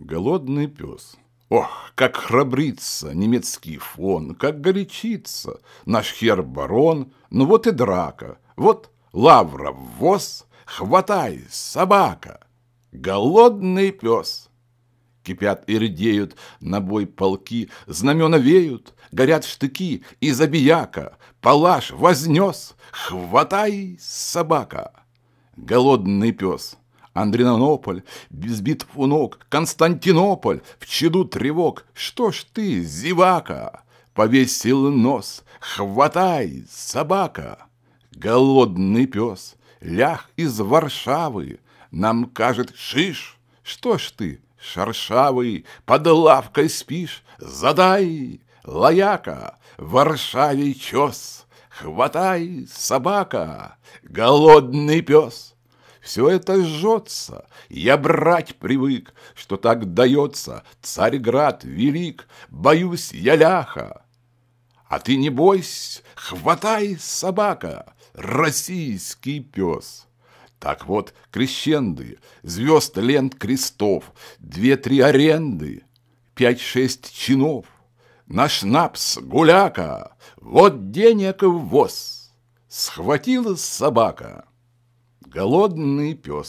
Голодный пес. Ох, как храбрится немецкий фон, как горячится наш хер-барон. Ну вот и драка, вот лавра воз, хватай, собака. Голодный пес. Кипят и редеют на бой полки, знамена веют, горят штыки, и забияка, палаш вознес, хватай, собака. Голодный пес. Андринополь, без битв у ног, Константинополь, в чаду тревог. Что ж ты, зевака, повесил нос, хватай, собака. Голодный пес, лях из Варшавы, нам кажет шиш. Что ж ты, шаршавый, под лавкой спишь, задай, лаяка, Варшаве чес, хватай, собака, голодный пес все это жжется, я брать привык, что так дается, царьград велик, боюсь я ляха. А ты не бойся, хватай, собака, российский пес. Так вот, крещенды, звезд лент крестов, две-три аренды, пять-шесть чинов, наш напс гуляка, вот денег ввоз. Схватила собака. Голодный пес.